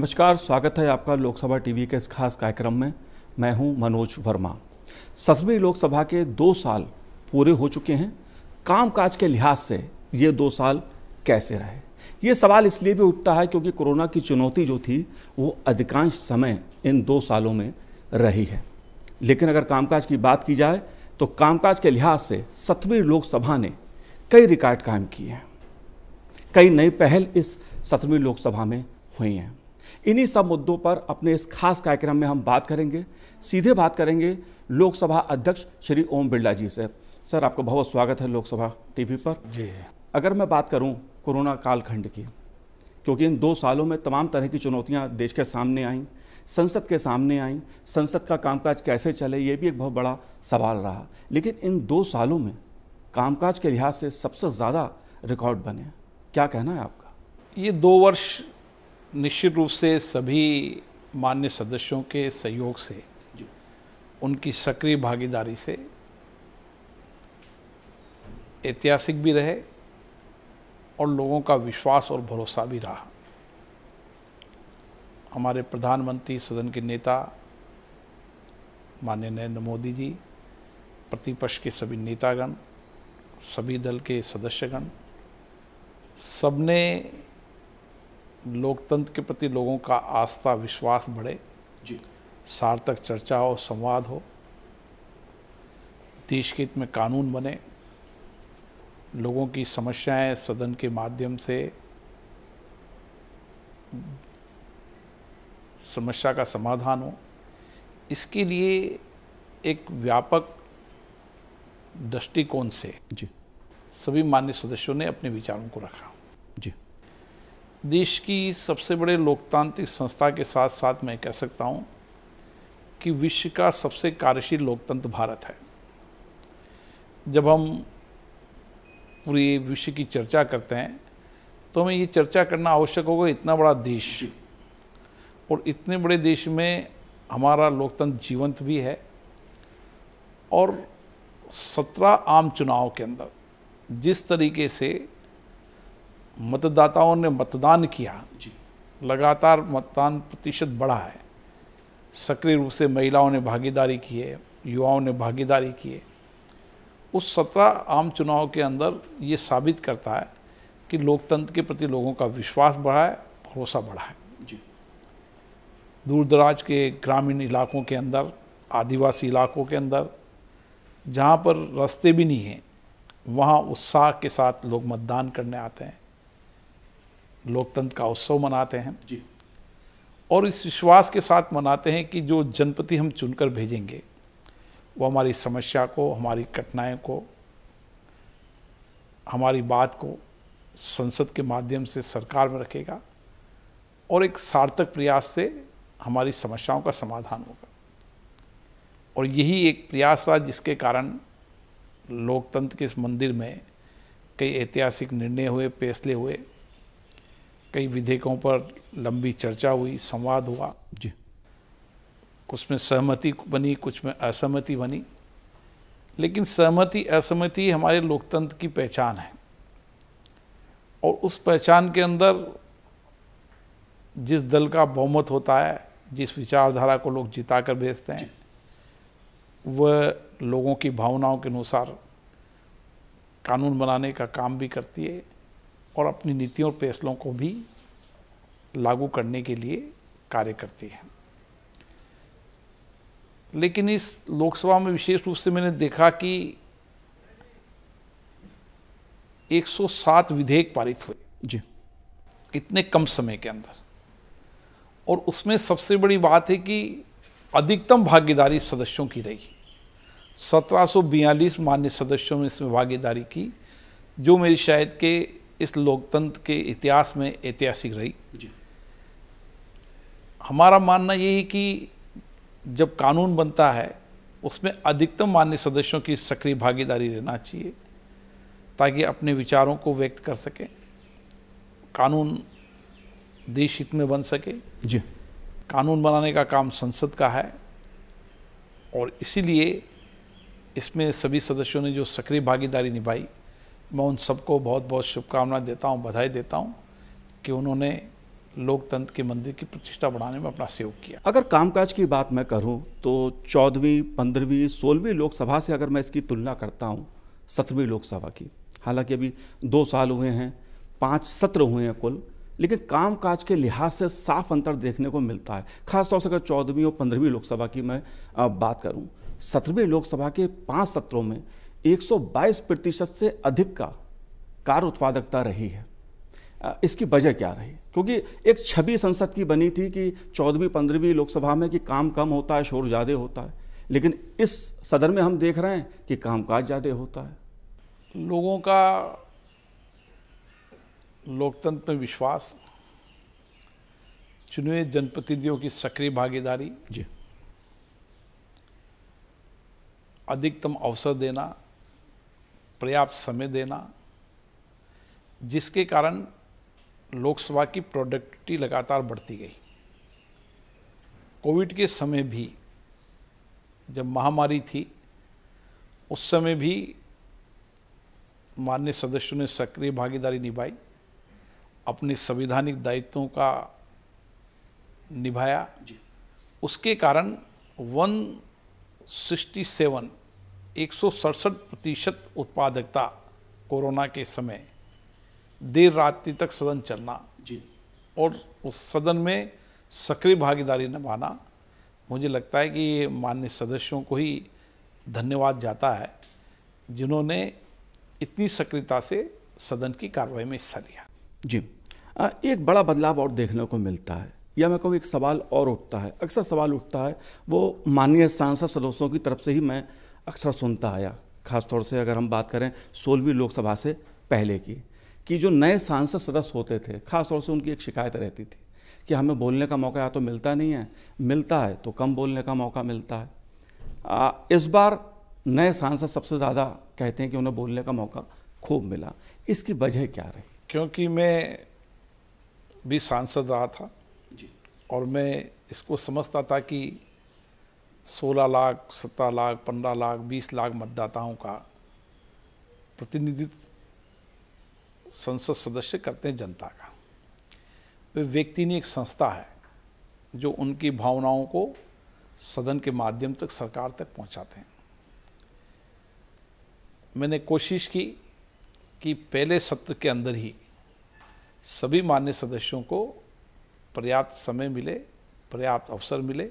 नमस्कार स्वागत है आपका लोकसभा टीवी के इस खास कार्यक्रम में मैं हूं मनोज वर्मा सत्रहवीं लोकसभा के दो साल पूरे हो चुके हैं कामकाज के लिहाज से ये दो साल कैसे रहे ये सवाल इसलिए भी उठता है क्योंकि कोरोना की चुनौती जो थी वो अधिकांश समय इन दो सालों में रही है लेकिन अगर कामकाज की बात की जाए तो कामकाज के लिहाज से सत्रहवीं लोकसभा ने कई रिकॉर्ड कायम किए हैं कई नई पहल इस सत्रहवीं लोकसभा में हुई हैं इन्हीं सब मुद्दों पर अपने इस खास कार्यक्रम में हम बात करेंगे सीधे बात करेंगे लोकसभा अध्यक्ष श्री ओम बिरला जी से सर आपका बहुत स्वागत है लोकसभा टीवी पर जी अगर मैं बात करूं कोरोना कालखंड की क्योंकि इन दो सालों में तमाम तरह की चुनौतियां देश के सामने आईं संसद के सामने आईं संसद का कामकाज कैसे चले ये भी एक बहुत बड़ा सवाल रहा लेकिन इन दो सालों में कामकाज के लिहाज से सबसे ज़्यादा रिकॉर्ड बने क्या कहना है आपका ये दो वर्ष निश्चित रूप से सभी मान्य सदस्यों के सहयोग से उनकी सक्रिय भागीदारी से ऐतिहासिक भी रहे और लोगों का विश्वास और भरोसा भी रहा हमारे प्रधानमंत्री सदन के नेता माननीय नरेंद्र मोदी जी प्रतिपक्ष के सभी नेतागण सभी दल के सदस्यगण सबने लोकतंत्र के प्रति लोगों का आस्था विश्वास बढ़े जी सार्थक चर्चा हो संवाद हो देश के हित में कानून बने लोगों की समस्याएं सदन के माध्यम से समस्या का समाधान हो इसके लिए एक व्यापक दृष्टिकोण से जी सभी मान्य सदस्यों ने अपने विचारों को रखा देश की सबसे बड़े लोकतांत्रिक संस्था के साथ साथ मैं कह सकता हूँ कि विश्व का सबसे कार्यशील लोकतंत्र भारत है जब हम पूरे विश्व की चर्चा करते हैं तो हमें ये चर्चा करना आवश्यक होगा इतना बड़ा देश और इतने बड़े देश में हमारा लोकतंत्र जीवंत भी है और सत्रह आम चुनाव के अंदर जिस तरीके से मतदाताओं ने मतदान किया लगातार मतदान प्रतिशत बढ़ा है सक्रिय रूप से महिलाओं ने भागीदारी की है युवाओं ने भागीदारी की है उस सत्रह आम चुनाव के अंदर ये साबित करता है कि लोकतंत्र के प्रति लोगों का विश्वास बढ़ा है भरोसा बढ़ा है दूर दराज के ग्रामीण इलाकों के अंदर आदिवासी इलाकों के अंदर जहाँ पर रास्ते भी नहीं हैं वहाँ उत्साह के साथ लोग मतदान करने आते हैं लोकतंत्र का उत्सव मनाते हैं जी और इस विश्वास के साथ मनाते हैं कि जो जनपति हम चुनकर भेजेंगे वो हमारी समस्या को हमारी कठिनाइयों को हमारी बात को संसद के माध्यम से सरकार में रखेगा और एक सार्थक प्रयास से हमारी समस्याओं का समाधान होगा और यही एक प्रयास रहा जिसके कारण लोकतंत्र के इस मंदिर में कई ऐतिहासिक निर्णय हुए फैसले हुए कई विधेयकों पर लंबी चर्चा हुई संवाद हुआ जी कुछ में सहमति बनी कुछ में असहमति बनी लेकिन सहमति असहमति हमारे लोकतंत्र की पहचान है और उस पहचान के अंदर जिस दल का बहुमत होता है जिस विचारधारा को लोग जिता कर भेजते हैं वह लोगों की भावनाओं के अनुसार कानून बनाने का काम भी करती है और अपनी नीतियों और फैसलों को भी लागू करने के लिए कार्य करती है लेकिन इस लोकसभा में विशेष रूप से मैंने देखा कि 107 विधेयक पारित हुए जी इतने कम समय के अंदर और उसमें सबसे बड़ी बात है कि अधिकतम भागीदारी सदस्यों की रही 1742 मान्य सदस्यों में इसमें भागीदारी की जो मेरी शायद के इस लोकतंत्र के इतिहास में ऐतिहासिक रही जी हमारा मानना यही कि जब कानून बनता है उसमें अधिकतम मान्य सदस्यों की सक्रिय भागीदारी रहना चाहिए ताकि अपने विचारों को व्यक्त कर सकें कानून देश हित में बन सके जी कानून बनाने का काम संसद का है और इसीलिए इसमें सभी सदस्यों ने जो सक्रिय भागीदारी निभाई मैं उन सबको बहुत बहुत शुभकामना देता हूँ बधाई देता हूँ कि उन्होंने लोकतंत्र के मंदिर की प्रतिष्ठा बढ़ाने में अपना सहयोग किया अगर कामकाज की बात मैं करूं तो चौदहवीं पंद्रहवीं सोलहवीं लोकसभा से अगर मैं इसकी तुलना करता हूं सत्रहवीं लोकसभा की हालांकि अभी दो साल हुए हैं पाँच सत्र हुए हैं कुल लेकिन कामकाज के लिहाज से साफ अंतर देखने को मिलता है खासतौर से अगर चौदहवीं और पंद्रहवीं लोकसभा की मैं बात करूँ सत्रहवीं लोकसभा के पाँच सत्रों में 122 प्रतिशत से अधिक का कार उत्पादकता रही है इसकी वजह क्या रही क्योंकि एक छवि संसद की बनी थी कि चौदहवीं पंद्रहवीं लोकसभा में कि काम कम होता है शोर ज़्यादा होता है लेकिन इस सदन में हम देख रहे हैं कि कामकाज ज़्यादा होता है लोगों का लोकतंत्र में विश्वास चुने जनप्रतिनिधियों की सक्रिय भागीदारी जी अधिकतम अवसर देना पर्याप्त समय देना जिसके कारण लोकसभा की प्रोडक्टिविटी लगातार बढ़ती गई कोविड के समय भी जब महामारी थी उस समय भी मान्य सदस्यों ने सक्रिय भागीदारी निभाई अपने संविधानिक दायित्वों का निभाया उसके कारण 167 एक प्रतिशत उत्पादकता कोरोना के समय देर रात्रि तक सदन चलना जी और उस सदन में सक्रिय भागीदारी निभाना मुझे लगता है कि ये माननीय सदस्यों को ही धन्यवाद जाता है जिन्होंने इतनी सक्रियता से सदन की कार्रवाई में हिस्सा लिया जी एक बड़ा बदलाव और देखने को मिलता है या मैं कहूँ एक सवाल और उठता है अक्सर सवाल उठता है वो माननीय सांसद सदस्यों की तरफ से ही मैं अक्सर सुनता आया खासतौर से अगर हम बात करें सोलहवीं लोकसभा से पहले की कि जो नए सांसद सदस्य होते थे खासतौर से उनकी एक शिकायत रहती थी कि हमें बोलने का मौका या तो मिलता नहीं है मिलता है तो कम बोलने का मौका मिलता है आ, इस बार नए सांसद सबसे ज़्यादा कहते हैं कि उन्हें बोलने का मौका खूब मिला इसकी वजह क्या रही क्योंकि मैं भी सांसद रहा था जी और मैं इसको समझता था कि सोलह लाख सत्रह लाख पंद्रह लाख बीस लाख मतदाताओं का प्रतिनिधित्व संसद सदस्य करते हैं जनता का वे व्यक्ति ने एक संस्था है जो उनकी भावनाओं को सदन के माध्यम तक सरकार तक पहुंचाते हैं मैंने कोशिश की कि पहले सत्र के अंदर ही सभी मान्य सदस्यों को पर्याप्त समय मिले पर्याप्त अवसर मिले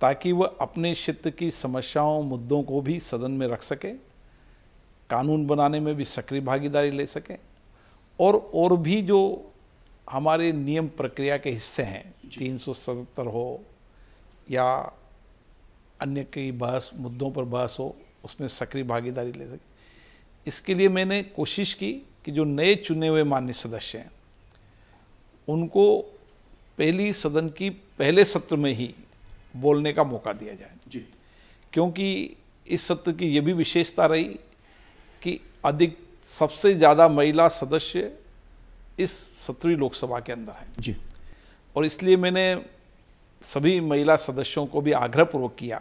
ताकि वह अपने क्षेत्र की समस्याओं मुद्दों को भी सदन में रख सके कानून बनाने में भी सक्रिय भागीदारी ले सकें और और भी जो हमारे नियम प्रक्रिया के हिस्से हैं तीन सौ सतहत्तर हो या अन्य कई बहस मुद्दों पर बहस हो उसमें सक्रिय भागीदारी ले सके इसके लिए मैंने कोशिश की कि जो नए चुने हुए मान्य सदस्य हैं उनको पहली सदन की पहले सत्र में ही बोलने का मौका दिया जाए जी क्योंकि इस सत्र की यह भी विशेषता रही कि अधिक सबसे ज़्यादा महिला सदस्य इस सत्रवीं लोकसभा के अंदर हैं जी और इसलिए मैंने सभी महिला सदस्यों को भी आग्रहपूर्वक किया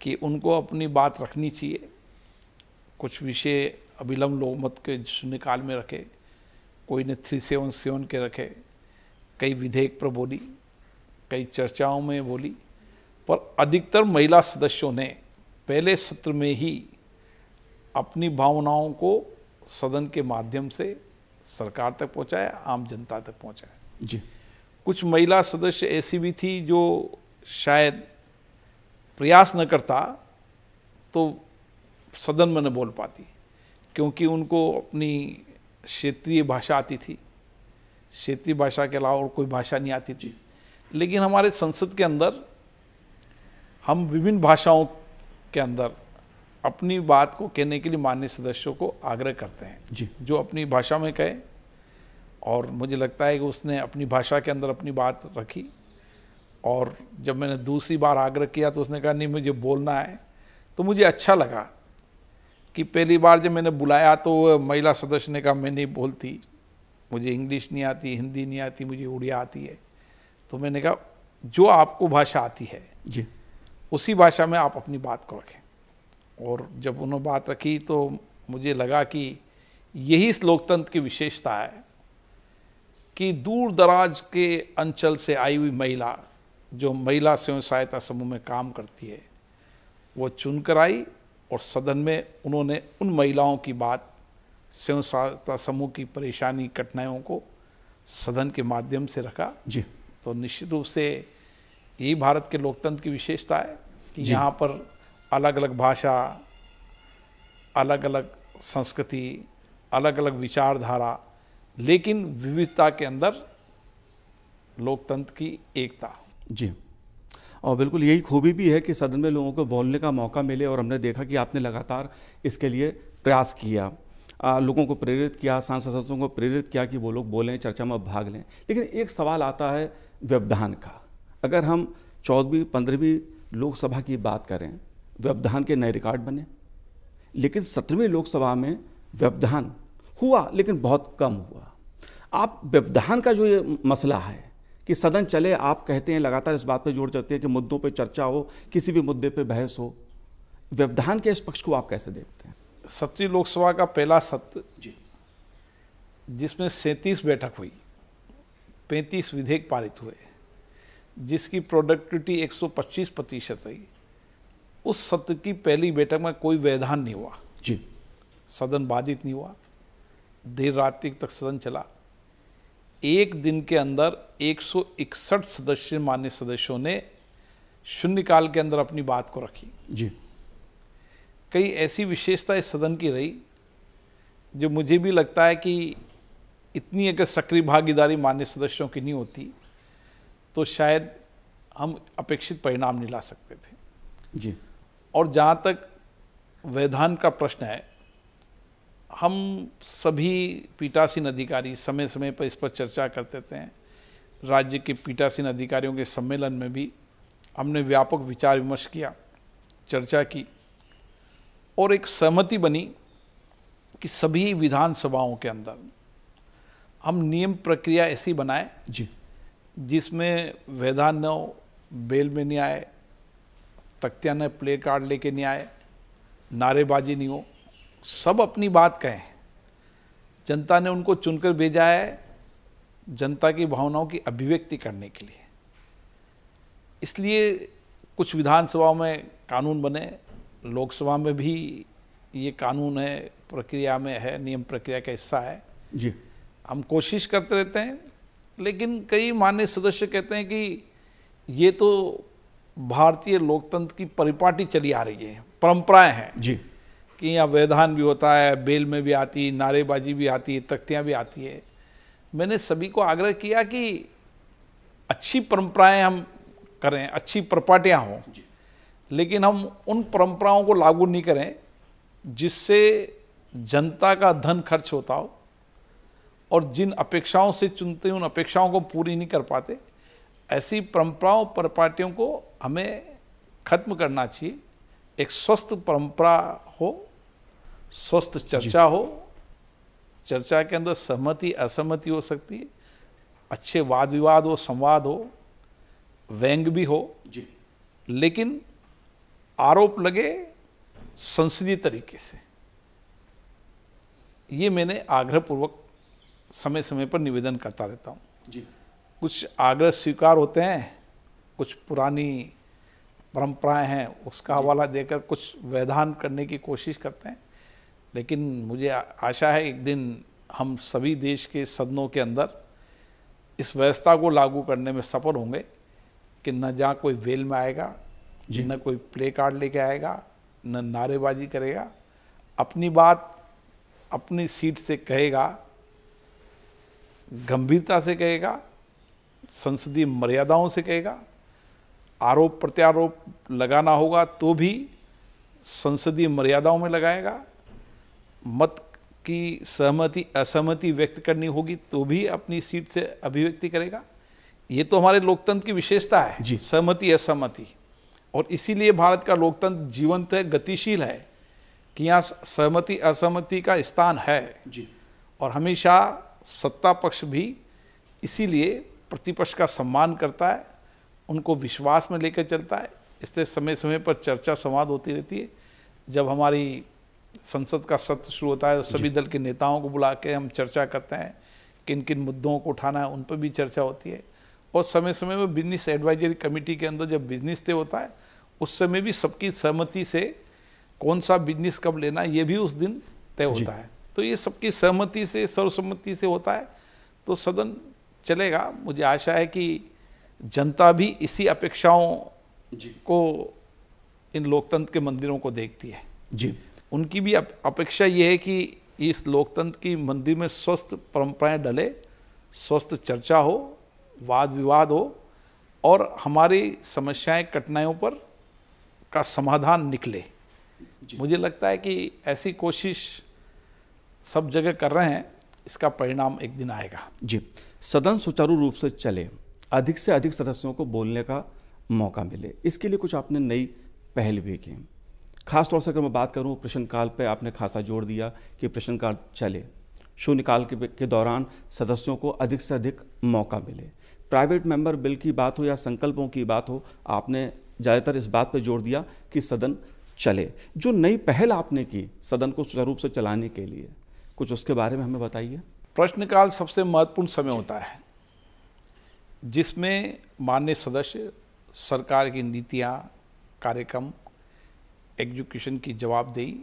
कि उनको अपनी बात रखनी चाहिए कुछ विषय अभिलम्ब लोकमत मत के शून्यकाल में रखे कोई ने थ्री सेवन सेवन के रखे कई विधेयक पर बोली कई चर्चाओं में बोली पर अधिकतर महिला सदस्यों ने पहले सत्र में ही अपनी भावनाओं को सदन के माध्यम से सरकार तक पहुंचाया आम जनता तक पहुंचाया जी कुछ महिला सदस्य ऐसी भी थी जो शायद प्रयास न करता तो सदन में न बोल पाती क्योंकि उनको अपनी क्षेत्रीय भाषा आती थी क्षेत्रीय भाषा के अलावा और कोई भाषा नहीं आती थी लेकिन हमारे संसद के अंदर हम विभिन्न भाषाओं के अंदर अपनी बात को कहने के लिए मान्य सदस्यों को आग्रह करते हैं जी जो अपनी भाषा में कहे और मुझे लगता है कि उसने अपनी भाषा के अंदर अपनी बात रखी और जब मैंने दूसरी बार आग्रह किया तो उसने कहा नहीं मुझे बोलना है तो मुझे अच्छा लगा कि पहली बार जब मैंने बुलाया तो महिला सदस्य ने कहा मैं नहीं बोलती मुझे इंग्लिश नहीं आती हिंदी नहीं आती मुझे उड़िया आती है तो मैंने कहा जो आपको भाषा आती है जी उसी भाषा में आप अपनी बात को रखें और जब उन्होंने बात रखी तो मुझे लगा कि यही इस लोकतंत्र की विशेषता है कि दूर दराज के अंचल से आई हुई महिला जो महिला स्वयं सहायता समूह में काम करती है वो चुनकर आई और सदन में उन्होंने उन महिलाओं की बात स्वयं सहायता समूह की परेशानी कठिनाइयों को सदन के माध्यम से रखा जी तो निश्चित रूप से यही भारत के लोकतंत्र की विशेषता है कि यहाँ पर अलग अलग भाषा अलग अलग संस्कृति अलग अलग विचारधारा लेकिन विविधता के अंदर लोकतंत्र की एकता जी और बिल्कुल यही खूबी भी है कि सदन में लोगों को बोलने का मौका मिले और हमने देखा कि आपने लगातार इसके लिए प्रयास किया आ, लोगों को प्रेरित किया सांसद सदस्यों को प्रेरित किया कि वो लोग बोलें चर्चा में भाग लें लेकिन एक सवाल आता है व्यवधान का अगर हम चौदहवीं पंद्रहवीं लोकसभा की बात करें व्यवधान के नए रिकॉर्ड बने लेकिन सत्रहवीं लोकसभा में व्यवधान हुआ लेकिन बहुत कम हुआ आप व्यवधान का जो ये मसला है कि सदन चले आप कहते हैं लगातार इस बात पर जोर चलते हैं कि मुद्दों पर चर्चा हो किसी भी मुद्दे पर बहस हो व्यवधान के इस पक्ष को आप कैसे देखते हैं सत्री लोकसभा का पहला सत्र जी जिसमें सैंतीस बैठक हुई पैंतीस विधेयक पारित हुए जिसकी प्रोडक्टिविटी 125 प्रतिशत रही उस सत्र की पहली बैठक में कोई व्यवधान नहीं हुआ जी सदन बाधित नहीं हुआ देर रात तक सदन चला एक दिन के अंदर 161 सदस्य मान्य सदस्यों ने शून्यकाल के अंदर अपनी बात को रखी जी कई ऐसी विशेषता इस सदन की रही जो मुझे भी लगता है कि इतनी अगर सक्रिय भागीदारी मान्य सदस्यों की नहीं होती तो शायद हम अपेक्षित परिणाम नहीं ला सकते थे जी और जहाँ तक वैधान का प्रश्न है हम सभी पीटासीन अधिकारी समय समय पर इस पर चर्चा करते थे राज्य के पीटासीन अधिकारियों के सम्मेलन में भी हमने व्यापक विचार विमर्श किया चर्चा की और एक सहमति बनी कि सभी विधानसभाओं के अंदर हम नियम प्रक्रिया ऐसी बनाएं जी जिसमें वेदान्नव बेल में नहीं आए तख्तिया ने प्ले कार्ड लेके नहीं आए नारेबाजी नहीं हो सब अपनी बात कहें जनता ने उनको चुनकर भेजा है जनता की भावनाओं की अभिव्यक्ति करने के लिए इसलिए कुछ विधानसभाओं में कानून बने लोकसभा में भी ये कानून है प्रक्रिया में है नियम प्रक्रिया का हिस्सा है जी हम कोशिश करते रहते हैं लेकिन कई मान्य सदस्य कहते हैं कि ये तो भारतीय लोकतंत्र की परिपाटी चली आ रही है परंपराएं हैं जी कि यहाँ व्यवधान भी होता है बेल में भी आती नारेबाजी भी आती है तख्तियाँ भी आती है मैंने सभी को आग्रह किया कि अच्छी परंपराएं हम करें अच्छी परपाटियाँ हों लेकिन हम उन परंपराओं को लागू नहीं करें जिससे जनता का धन खर्च होता हो और जिन अपेक्षाओं से चुनते हैं उन अपेक्षाओं को पूरी नहीं कर पाते ऐसी परंपराओं पर को हमें खत्म करना चाहिए एक स्वस्थ परंपरा हो स्वस्थ चर्चा हो चर्चा के अंदर सहमति असहमति हो सकती है अच्छे वाद विवाद हो संवाद हो व्यंग भी हो जी लेकिन आरोप लगे संसदीय तरीके से ये मैंने आग्रहपूर्वक समय समय पर निवेदन करता रहता हूँ जी कुछ आग्रह स्वीकार होते हैं कुछ पुरानी परंपराएं हैं उसका हवाला देकर कुछ वैधान करने की कोशिश करते हैं लेकिन मुझे आशा है एक दिन हम सभी देश के सदनों के अंदर इस व्यवस्था को लागू करने में सफल होंगे कि न जहाँ कोई वेल में आएगा न कोई प्ले कार्ड लेके आएगा न नारेबाजी करेगा अपनी बात अपनी सीट से कहेगा गंभीरता से कहेगा संसदीय मर्यादाओं से कहेगा आरोप प्रत्यारोप लगाना होगा तो भी संसदीय मर्यादाओं में लगाएगा मत की सहमति असहमति व्यक्त करनी होगी तो भी अपनी सीट से अभिव्यक्ति करेगा ये तो हमारे लोकतंत्र की विशेषता है सहमति असहमति और इसीलिए भारत का लोकतंत्र जीवंत है गतिशील है कि यहाँ सहमति असहमति का स्थान है जी और हमेशा सत्ता पक्ष भी इसीलिए प्रतिपक्ष का सम्मान करता है उनको विश्वास में लेकर चलता है इससे समय समय पर चर्चा संवाद होती रहती है जब हमारी संसद का सत्र शुरू होता है तो सभी दल के नेताओं को बुला के हम चर्चा करते हैं किन किन मुद्दों को उठाना है उन पर भी चर्चा होती है और समय समय में बिजनेस एडवाइजरी कमेटी के अंदर जब बिजनेस डे होता है उस समय भी सबकी सहमति से कौन सा बिजनेस कब लेना ये भी उस दिन तय होता है तो ये सबकी सहमति से सर्वसम्मति से होता है तो सदन चलेगा मुझे आशा है कि जनता भी इसी अपेक्षाओं को इन लोकतंत्र के मंदिरों को देखती है जी उनकी भी अपेक्षा ये है कि इस लोकतंत्र की मंदिर में स्वस्थ परंपराएं डले स्वस्थ चर्चा हो वाद विवाद हो और हमारी समस्याएं कठिनाइयों पर का समाधान निकले मुझे लगता है कि ऐसी कोशिश सब जगह कर रहे हैं इसका परिणाम एक दिन आएगा जी सदन सुचारू रूप से चले अधिक से अधिक सदस्यों को बोलने का मौका मिले इसके लिए कुछ आपने नई पहल भी की खास तौर से अगर मैं बात करूं प्रश्नकाल पे आपने खासा जोर दिया कि प्रश्नकाल चले शून्यकाल के, के दौरान सदस्यों को अधिक से अधिक मौका मिले प्राइवेट मेंबर बिल की बात हो या संकल्पों की बात हो आपने ज़्यादातर इस बात पर जोर दिया कि सदन चले जो नई पहल आपने की सदन को सुचारू रूप से चलाने के लिए कुछ उसके बारे में हमें बताइए प्रश्नकाल सबसे महत्वपूर्ण समय होता है जिसमें मान्य सदस्य सरकार की नीतियाँ कार्यक्रम एग्जीक्यूशन की जवाबदेही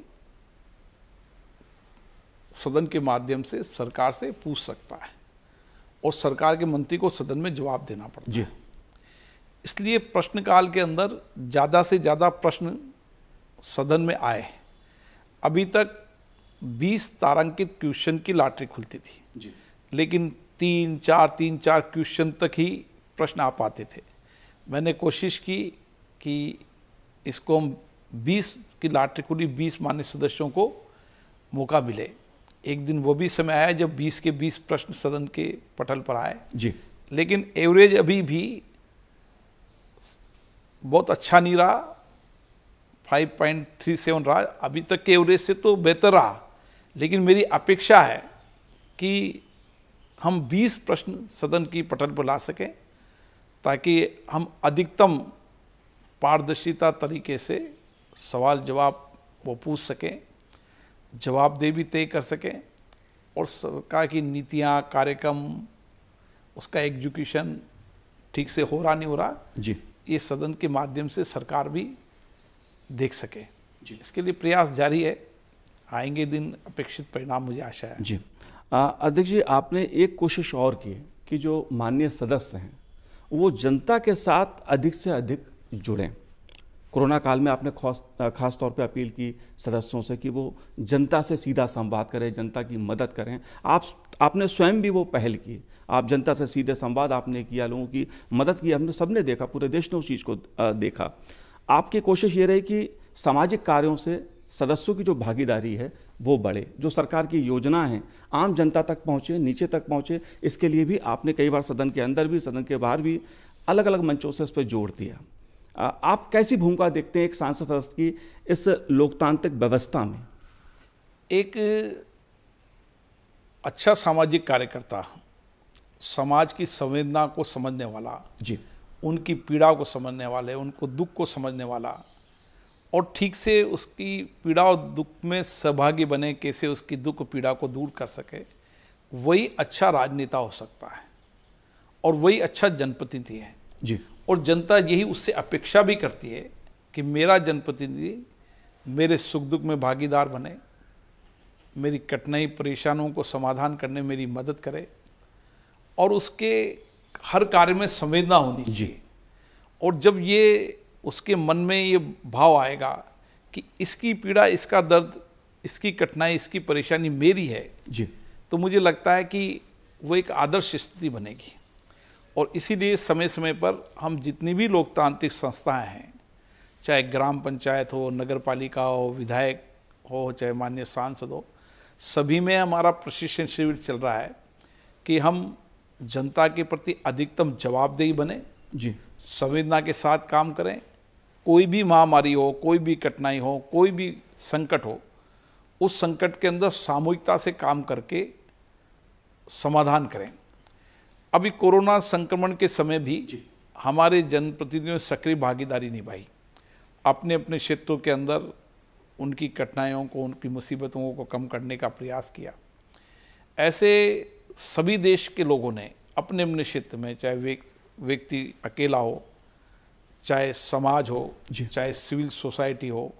सदन के माध्यम से सरकार से पूछ सकता है और सरकार के मंत्री को सदन में जवाब देना पड़ता है इसलिए प्रश्नकाल के अंदर ज़्यादा से ज़्यादा प्रश्न सदन में आए अभी तक बीस तारांकित क्वेश्चन की लॉटरी खुलती थी जी। लेकिन तीन चार तीन चार क्वेश्चन तक ही प्रश्न आ पाते थे मैंने कोशिश की कि इसको हम बीस की लॉटरी खुली बीस मान्य सदस्यों को मौका मिले एक दिन वो भी समय आया जब बीस के बीस प्रश्न सदन के पटल पर आए जी लेकिन एवरेज अभी भी बहुत अच्छा नहीं रहा 5.37 रहा अभी तक के एवरेज से तो बेहतर रहा लेकिन मेरी अपेक्षा है कि हम 20 प्रश्न सदन की पटल पर ला सकें ताकि हम अधिकतम पारदर्शिता तरीके से सवाल जवाब वो पूछ सकें दे भी तय कर सकें और सरकार की नीतियाँ कार्यक्रम उसका एग्जीक्यूशन ठीक से हो रहा नहीं हो रहा जी ये सदन के माध्यम से सरकार भी देख सके जी इसके लिए प्रयास जारी है आएंगे दिन अपेक्षित परिणाम मुझे आशा है जी अध्यक्ष जी आपने एक कोशिश और की कि जो माननीय सदस्य हैं वो जनता के साथ अधिक से अधिक जुड़ें कोरोना काल में आपने खास खास तौर पे अपील की सदस्यों से कि वो जनता से सीधा संवाद करें जनता की मदद करें आप आपने स्वयं भी वो पहल की आप जनता से सीधे संवाद आपने किया लोगों की मदद की हमने सबने देखा पूरे देश ने उस चीज़ को देखा आपकी कोशिश ये रही कि सामाजिक कार्यों से सदस्यों की जो भागीदारी है वो बढ़े जो सरकार की योजना है आम जनता तक पहुँचे नीचे तक पहुँचे इसके लिए भी आपने कई बार सदन के अंदर भी सदन के बाहर भी अलग अलग मंचों से इस पर जोर दिया आप कैसी भूमिका देखते हैं एक सांसद सदस्य की इस लोकतांत्रिक व्यवस्था में एक अच्छा सामाजिक कार्यकर्ता समाज की संवेदना को समझने वाला जी उनकी पीड़ा को समझने वाले उनको दुख को समझने वाला और ठीक से उसकी पीड़ा और दुख में सहभागी बने कैसे उसकी दुख पीड़ा को दूर कर सके वही अच्छा राजनेता हो सकता है और वही अच्छा जनप्रतिनिधि है जी और जनता यही उससे अपेक्षा भी करती है कि मेरा जनप्रतिनिधि मेरे सुख दुख में भागीदार बने मेरी कठिनाई परेशानियों को समाधान करने मेरी मदद करे और उसके हर कार्य में संवेदना होनी चाहिए और जब ये उसके मन में ये भाव आएगा कि इसकी पीड़ा इसका दर्द इसकी कठिनाई इसकी परेशानी मेरी है जी तो मुझे लगता है कि वो एक आदर्श स्थिति बनेगी और इसीलिए समय समय पर हम जितनी भी लोकतांत्रिक संस्थाएं हैं चाहे ग्राम पंचायत हो नगर पालिका हो विधायक हो चाहे मान्य सांसद हो सभी में हमारा प्रशिक्षण शिविर चल रहा है कि हम जनता के प्रति अधिकतम जवाबदेही बने जी संवेदना के साथ काम करें कोई भी महामारी हो कोई भी कठिनाई हो कोई भी संकट हो उस संकट के अंदर सामूहिकता से काम करके समाधान करें अभी कोरोना संक्रमण के समय भी हमारे जनप्रतिनिधियों ने सक्रिय भागीदारी निभाई अपने अपने क्षेत्रों के अंदर उनकी कठिनाइयों को उनकी मुसीबतों को कम करने का प्रयास किया ऐसे सभी देश के लोगों ने अपने अपने क्षेत्र में चाहे व्यक्ति अकेला हो चाहे समाज हो चाहे सिविल सोसाइटी हो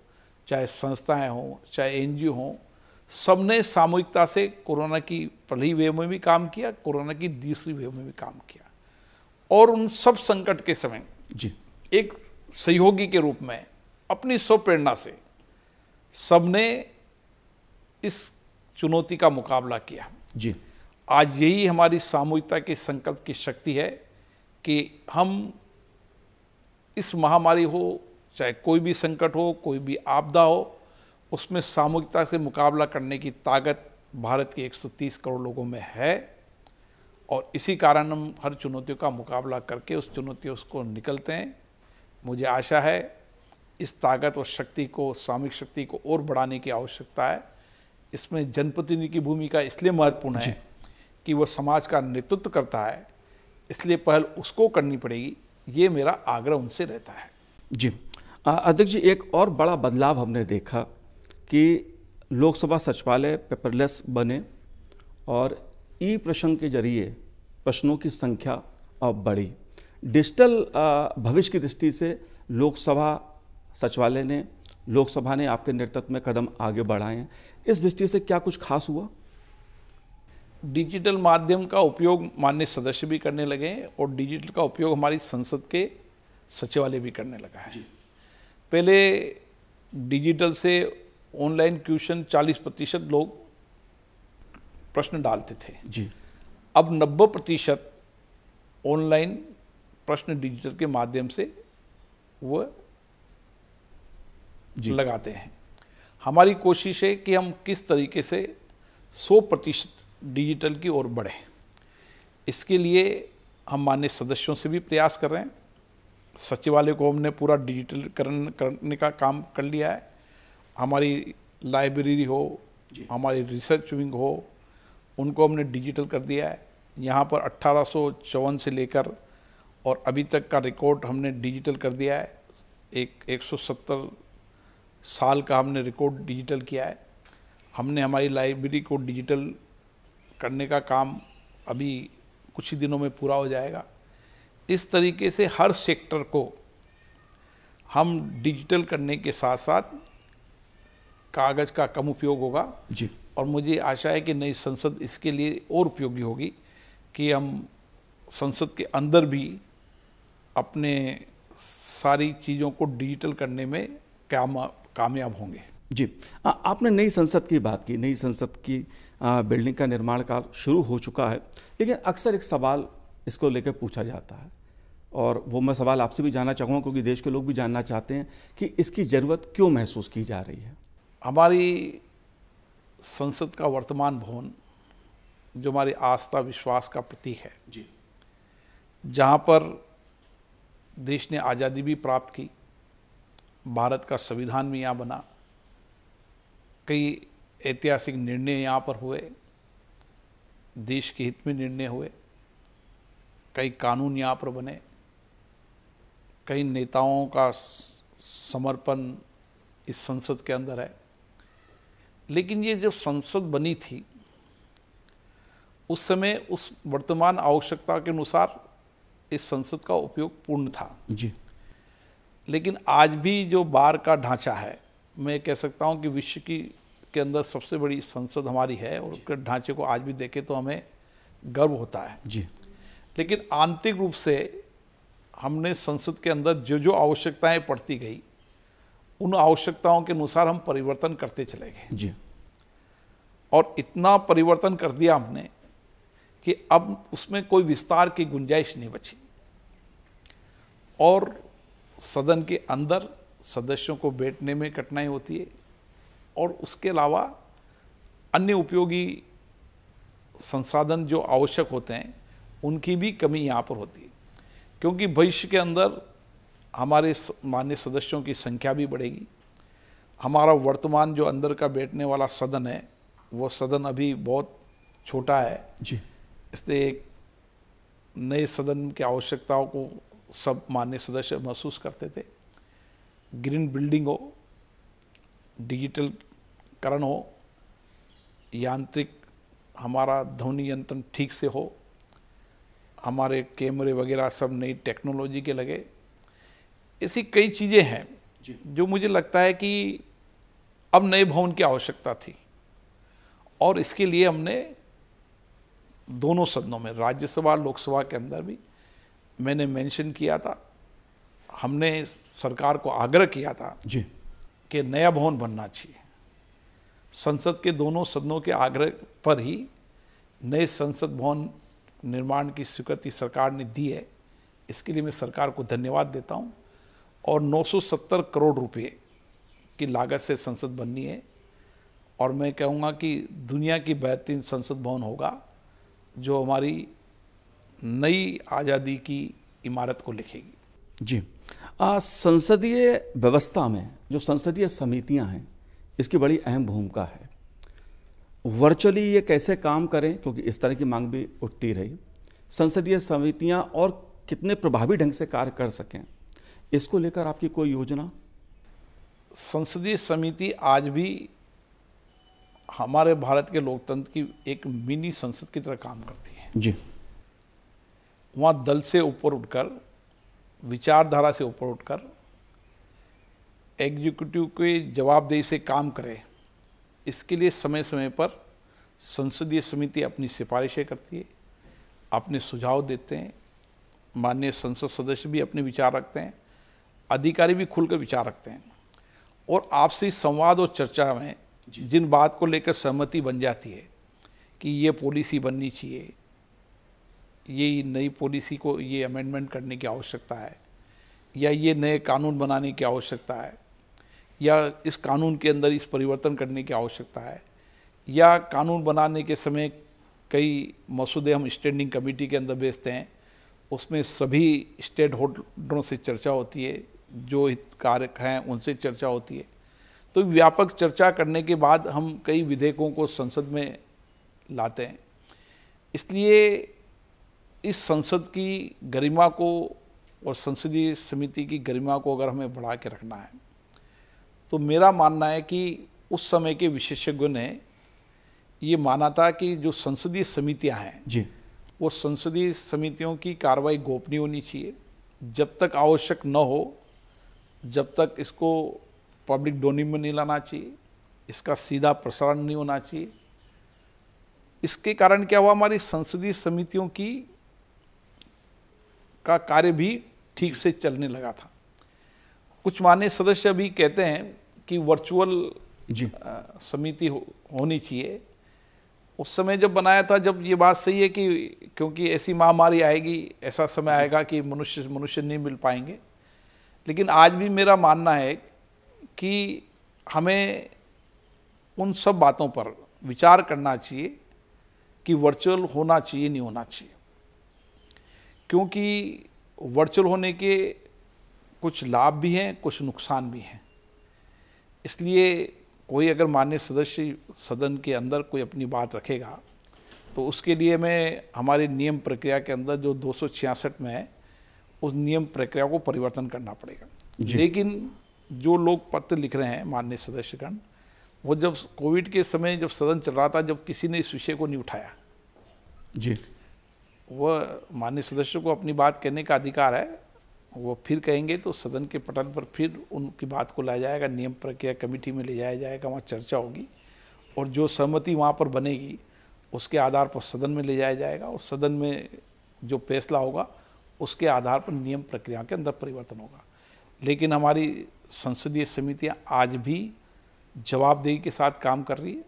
चाहे संस्थाएं हों चाहे एन हों सब ने सामूहिकता से कोरोना की पहली वेव में भी काम किया कोरोना की दूसरी वेव में भी काम किया और उन सब संकट के समय जी एक सहयोगी के रूप में अपनी स्व प्रेरणा से सबने इस चुनौती का मुकाबला किया जी आज यही हमारी सामूहिकता के संकल्प की शक्ति है कि हम इस महामारी हो चाहे कोई भी संकट हो कोई भी आपदा हो उसमें सामूहिकता से मुकाबला करने की ताकत भारत के 130 करोड़ लोगों में है और इसी कारण हम हर चुनौतियों का मुकाबला करके उस चुनौतियों को निकलते हैं मुझे आशा है इस ताकत और शक्ति को सामूहिक शक्ति को और बढ़ाने की आवश्यकता है इसमें जनप्रतिनिधि की भूमिका इसलिए महत्वपूर्ण है कि वह समाज का नेतृत्व करता है इसलिए पहल उसको करनी पड़ेगी ये मेरा आग्रह उनसे रहता है जी अध्यक्ष जी एक और बड़ा बदलाव हमने देखा कि लोकसभा सचिवालय पेपरलेस बने और ई प्रश्न के जरिए प्रश्नों की संख्या अब बढ़ी डिजिटल भविष्य की दृष्टि से लोकसभा सचिवालय ने लोकसभा ने आपके नेतृत्व में कदम आगे बढ़ाए हैं इस दृष्टि से क्या कुछ खास हुआ डिजिटल माध्यम का उपयोग मान्य सदस्य भी करने लगे हैं और डिजिटल का उपयोग हमारी संसद के सचिवालय भी करने लगा है पहले डिजिटल से ऑनलाइन क्वेश्चन 40 प्रतिशत लोग प्रश्न डालते थे जी अब 90 प्रतिशत ऑनलाइन प्रश्न डिजिटल के माध्यम से वह लगाते हैं हमारी कोशिश है कि हम किस तरीके से 100 प्रतिशत डिजिटल की ओर बढ़े इसके लिए हम मान्य सदस्यों से भी प्रयास कर रहे हैं सचिवालय को हमने पूरा डिजिटलकरण करने का काम कर लिया है हमारी लाइब्रेरी हो हमारी रिसर्च विंग हो उनको हमने डिजिटल कर दिया है यहाँ पर अट्ठारह से लेकर और अभी तक का रिकॉर्ड हमने डिजिटल कर दिया है एक 170 साल का हमने रिकॉर्ड डिजिटल किया है हमने हमारी लाइब्रेरी को डिजिटल करने का काम अभी कुछ ही दिनों में पूरा हो जाएगा इस तरीके से हर सेक्टर को हम डिजिटल करने के साथ साथ कागज़ का कम उपयोग होगा जी और मुझे आशा है कि नई संसद इसके लिए और उपयोगी होगी कि हम संसद के अंदर भी अपने सारी चीज़ों को डिजिटल करने में काम कामयाब होंगे जी आ, आपने नई संसद की बात की नई संसद की बिल्डिंग का निर्माण कार्य शुरू हो चुका है लेकिन अक्सर एक सवाल इसको लेकर पूछा जाता है और वो मैं सवाल आपसे भी जानना चाहूँगा क्योंकि देश के लोग भी जानना चाहते हैं कि इसकी ज़रूरत क्यों महसूस की जा रही है हमारी संसद का वर्तमान भवन जो हमारी आस्था विश्वास का प्रतीक है जी जहाँ पर देश ने आज़ादी भी प्राप्त की भारत का संविधान भी यहाँ बना कई ऐतिहासिक निर्णय यहाँ पर हुए देश के हित में निर्णय हुए कई कानून यहाँ पर बने कई नेताओं का समर्पण इस संसद के अंदर है लेकिन ये जब संसद बनी थी उस समय उस वर्तमान आवश्यकता के अनुसार इस संसद का उपयोग पूर्ण था जी लेकिन आज भी जो बार का ढांचा है मैं कह सकता हूँ कि विश्व की के अंदर सबसे बड़ी संसद हमारी है और उसके ढांचे को आज भी देखें तो हमें गर्व होता है जी लेकिन आंतरिक रूप से हमने संसद के अंदर जो जो आवश्यकताएं पड़ती गई उन आवश्यकताओं के अनुसार हम परिवर्तन करते चले गए जी और इतना परिवर्तन कर दिया हमने कि अब उसमें कोई विस्तार की गुंजाइश नहीं बची और सदन के अंदर सदस्यों को बैठने में कठिनाई होती है और उसके अलावा अन्य उपयोगी संसाधन जो आवश्यक होते हैं उनकी भी कमी यहाँ पर होती है क्योंकि भविष्य के अंदर हमारे मान्य सदस्यों की संख्या भी बढ़ेगी हमारा वर्तमान जो अंदर का बैठने वाला सदन है वो सदन अभी बहुत छोटा है जी इसलिए नए सदन की आवश्यकताओं को सब मान्य सदस्य महसूस करते थे ग्रीन बिल्डिंग हो डिजिटल करण हो यांत्रिक हमारा ध्वनि यंत्र ठीक से हो हमारे कैमरे वगैरह सब नई टेक्नोलॉजी के लगे ऐसी कई चीज़ें हैं जो मुझे लगता है कि अब नए भवन की आवश्यकता थी और इसके लिए हमने दोनों सदनों में राज्यसभा लोकसभा के अंदर भी मैंने मेंशन किया था हमने सरकार को आग्रह किया था जी कि नया भवन बनना चाहिए संसद के दोनों सदनों के आग्रह पर ही नए संसद भवन निर्माण की स्वीकृति सरकार ने दी है इसके लिए मैं सरकार को धन्यवाद देता हूं और 970 करोड़ रुपए की लागत से संसद बननी है और मैं कहूँगा कि दुनिया की बेहतरीन संसद भवन होगा जो हमारी नई आज़ादी की इमारत को लिखेगी जी संसदीय व्यवस्था में जो संसदीय समितियां हैं इसकी बड़ी अहम भूमिका है वर्चुअली ये कैसे काम करें क्योंकि इस तरह की मांग भी उठती रही संसदीय समितियां और कितने प्रभावी ढंग से कार्य कर सकें इसको लेकर आपकी कोई योजना संसदीय समिति आज भी हमारे भारत के लोकतंत्र की एक मिनी संसद की तरह काम करती है जी वहाँ दल से ऊपर उठकर विचारधारा से ऊपर उठकर एग्जीक्यूटिव के जवाबदेही से काम करे इसके लिए समय समय पर संसदीय समिति अपनी सिफारिशें करती है अपने सुझाव देते हैं माननीय संसद सदस्य भी अपने विचार रखते हैं अधिकारी भी खुलकर विचार रखते हैं और आपसी संवाद और चर्चा में जिन बात को लेकर सहमति बन जाती है कि ये पॉलिसी बननी चाहिए ये नई पॉलिसी को ये अमेंडमेंट करने की आवश्यकता है या ये नए कानून बनाने की आवश्यकता है या इस कानून के अंदर इस परिवर्तन करने की आवश्यकता है या कानून बनाने के समय कई मसूदे हम स्टैंडिंग कमेटी के अंदर भेजते हैं उसमें सभी स्टेट होल्डरों से चर्चा होती है जो हितकारक हैं उनसे चर्चा होती है तो व्यापक चर्चा करने के बाद हम कई विधेयकों को संसद में लाते हैं इसलिए इस संसद की गरिमा को और संसदीय समिति की गरिमा को अगर हमें बढ़ा के रखना है तो मेरा मानना है कि उस समय के विशेषज्ञों ने ये माना था कि जो संसदीय समितियां हैं जी वो संसदीय समितियों की कार्रवाई गोपनीय होनी चाहिए जब तक आवश्यक न हो जब तक इसको पब्लिक डोमेन में नहीं लाना चाहिए इसका सीधा प्रसारण नहीं होना चाहिए इसके कारण क्या हुआ हमारी संसदीय समितियों की का कार्य भी ठीक से चलने लगा था कुछ मान्य सदस्य अभी कहते हैं की वर्चुअल जी समिति हो, होनी चाहिए उस समय जब बनाया था जब ये बात सही है कि क्योंकि ऐसी महामारी आएगी ऐसा समय आएगा कि मनुष्य मनुष्य नहीं मिल पाएंगे लेकिन आज भी मेरा मानना है कि हमें उन सब बातों पर विचार करना चाहिए कि वर्चुअल होना चाहिए नहीं होना चाहिए क्योंकि वर्चुअल होने के कुछ लाभ भी हैं कुछ नुकसान भी हैं इसलिए कोई अगर मान्य सदस्य सदन के अंदर कोई अपनी बात रखेगा तो उसके लिए मैं हमारे नियम प्रक्रिया के अंदर जो दो में है उस नियम प्रक्रिया को परिवर्तन करना पड़ेगा लेकिन जो लोग पत्र लिख रहे हैं मान्य सदस्यगण वो जब कोविड के समय जब सदन चल रहा था जब किसी ने इस विषय को नहीं उठाया जी वह मान्य सदस्य को अपनी बात कहने का अधिकार है वो फिर कहेंगे तो सदन के पटल पर फिर उनकी बात को लाया जाएगा नियम प्रक्रिया कमेटी में ले जाया जाएगा वहाँ चर्चा होगी और जो सहमति वहाँ पर बनेगी उसके आधार पर सदन में ले जाया जाएगा और सदन में जो फैसला होगा उसके आधार पर नियम प्रक्रिया के अंदर परिवर्तन होगा लेकिन हमारी संसदीय समितियाँ आज भी जवाबदेही के साथ काम कर रही है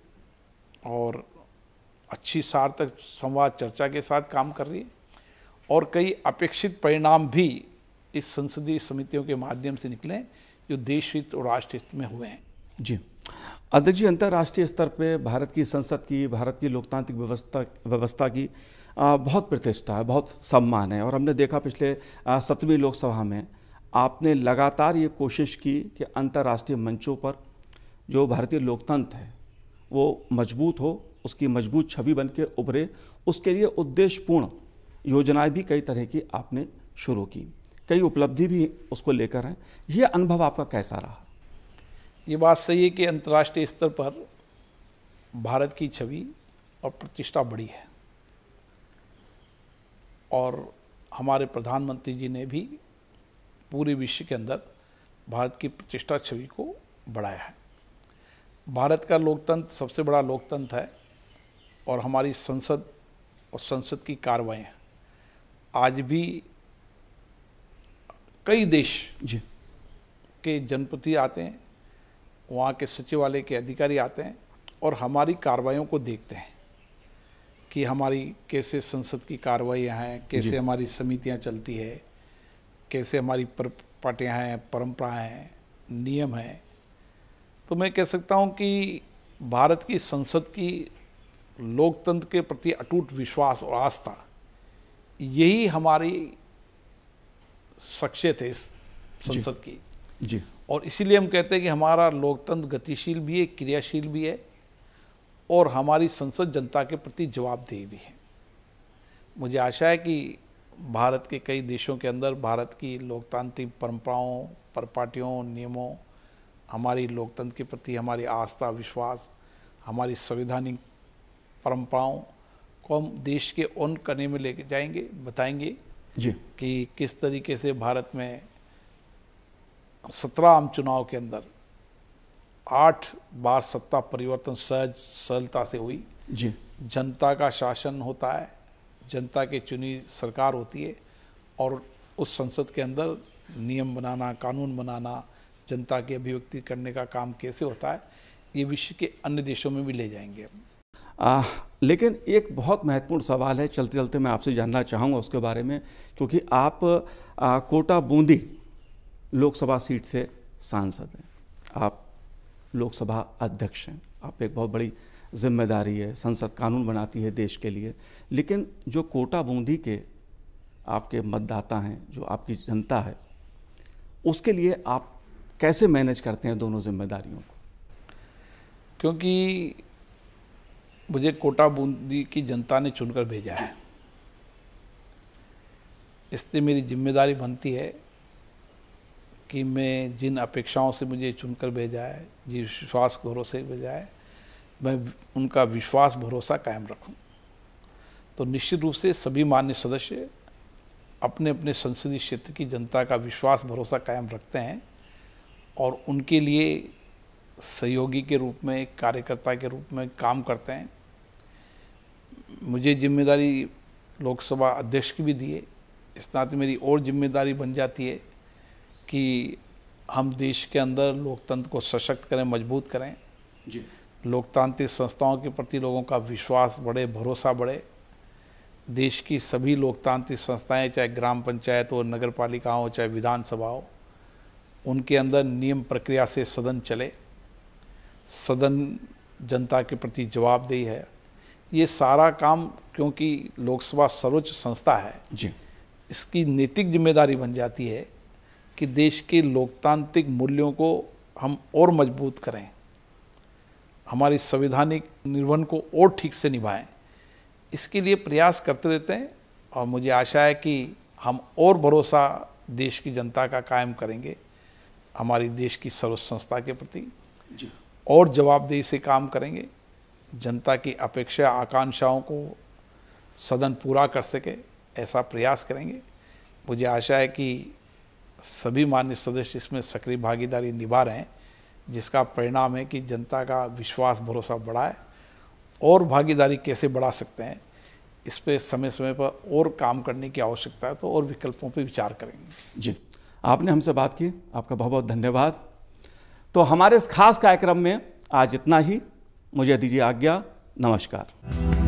और अच्छी सार्थक संवाद चर्चा के साथ काम कर रही है और कई अपेक्षित परिणाम भी इस संसदीय समितियों के माध्यम से निकले जो देश हित और राष्ट्र हित में हुए हैं जी अध्यक्ष जी अंतर्राष्ट्रीय स्तर पे भारत की संसद की भारत की लोकतांत्रिक व्यवस्था व्यवस्था की आ, बहुत प्रतिष्ठा है बहुत सम्मान है और हमने देखा पिछले सत्रवीं लोकसभा में आपने लगातार ये कोशिश की कि अंतर्राष्ट्रीय मंचों पर जो भारतीय लोकतंत्र है वो मजबूत हो उसकी मजबूत छवि बन के उभरे उसके लिए उद्देश्यपूर्ण योजनाएं भी कई तरह की आपने शुरू की कई उपलब्धि भी उसको लेकर हैं यह अनुभव आपका कैसा रहा ये बात सही है कि अंतर्राष्ट्रीय स्तर पर भारत की छवि और प्रतिष्ठा बढ़ी है और हमारे प्रधानमंत्री जी ने भी पूरे विश्व के अंदर भारत की प्रतिष्ठा छवि को बढ़ाया है भारत का लोकतंत्र सबसे बड़ा लोकतंत्र है और हमारी संसद और संसद की कार्रवाई आज भी कई देश जी के जनपति आते हैं वहाँ के सचिवालय के अधिकारी आते हैं और हमारी कार्रवाइयों को देखते हैं कि हमारी कैसे संसद की कार्रवाइयाँ हैं कैसे हमारी समितियाँ चलती है कैसे हमारी पार्टियाँ हैं परंपराएं हैं नियम हैं तो मैं कह सकता हूँ कि भारत की संसद की लोकतंत्र के प्रति अटूट विश्वास और आस्था यही हमारी शख्सियत है इस संसद की जी और इसीलिए हम कहते हैं कि हमारा लोकतंत्र गतिशील भी है क्रियाशील भी है और हमारी संसद जनता के प्रति जवाबदेही भी है मुझे आशा है कि भारत के कई देशों के अंदर भारत की लोकतांत्रिक परंपराओं पर पार्टियों नियमों हमारी लोकतंत्र के प्रति हमारी आस्था विश्वास हमारी संवैधानिक परंपराओं को हम देश के उन करने में लेके जाएंगे बताएंगे जी कि किस तरीके से भारत में सत्रह आम चुनाव के अंदर आठ बार सत्ता परिवर्तन सहज सरलता से हुई जी जनता का शासन होता है जनता के चुनी सरकार होती है और उस संसद के अंदर नियम बनाना कानून बनाना जनता की अभिव्यक्ति करने का काम कैसे होता है ये विश्व के अन्य देशों में भी ले जाएंगे हम आ, लेकिन एक बहुत महत्वपूर्ण सवाल है चलते चलते मैं आपसे जानना चाहूँगा उसके बारे में क्योंकि आप आ, कोटा बूंदी लोकसभा सीट से सांसद हैं आप लोकसभा अध्यक्ष हैं आप एक बहुत बड़ी जिम्मेदारी है संसद कानून बनाती है देश के लिए लेकिन जो कोटा बूंदी के आपके मतदाता हैं जो आपकी जनता है उसके लिए आप कैसे मैनेज करते हैं दोनों जिम्मेदारियों को क्योंकि मुझे कोटा बूंदी की जनता ने चुनकर भेजा है इसलिए मेरी जिम्मेदारी बनती है कि मैं जिन अपेक्षाओं से मुझे चुनकर भेजा है जिस विश्वास भरोसे भेजा है मैं उनका विश्वास भरोसा कायम रखूं तो निश्चित रूप से सभी मान्य सदस्य अपने अपने संसदीय क्षेत्र की जनता का विश्वास भरोसा कायम रखते हैं और उनके लिए सहयोगी के रूप में कार्यकर्ता के रूप में काम करते हैं मुझे जिम्मेदारी लोकसभा अध्यक्ष की भी दिए इस नाते मेरी और जिम्मेदारी बन जाती है कि हम देश के अंदर लोकतंत्र को सशक्त करें मजबूत करें लोकतांत्रिक संस्थाओं के प्रति लोगों का विश्वास बढ़े भरोसा बढ़े देश की सभी लोकतांत्रिक संस्थाएं चाहे ग्राम पंचायत हो नगर पालिका हो चाहे विधानसभा हो उनके अंदर नियम प्रक्रिया से सदन चले सदन जनता के प्रति जवाबदेही है ये सारा काम क्योंकि लोकसभा सर्वोच्च संस्था है जी इसकी नैतिक जिम्मेदारी बन जाती है कि देश के लोकतांत्रिक मूल्यों को हम और मजबूत करें हमारी संवैधानिक निर्वहन को और ठीक से निभाएं इसके लिए प्रयास करते रहते हैं और मुझे आशा है कि हम और भरोसा देश की जनता का कायम करेंगे हमारी देश की सर्व संस्था के प्रति और जवाबदेही से काम करेंगे जनता की अपेक्षा आकांक्षाओं को सदन पूरा कर सके ऐसा प्रयास करेंगे मुझे आशा है कि सभी मान्य सदस्य इसमें सक्रिय भागीदारी निभा रहे हैं जिसका परिणाम है कि जनता का विश्वास भरोसा बढ़ा है और भागीदारी कैसे बढ़ा सकते हैं इस पर समय समय पर और काम करने की आवश्यकता है तो और विकल्पों पर विचार करेंगे जी आपने हमसे बात की आपका बहुत बहुत धन्यवाद तो हमारे इस खास कार्यक्रम में आज इतना ही मुझे दीजिए आज्ञा नमस्कार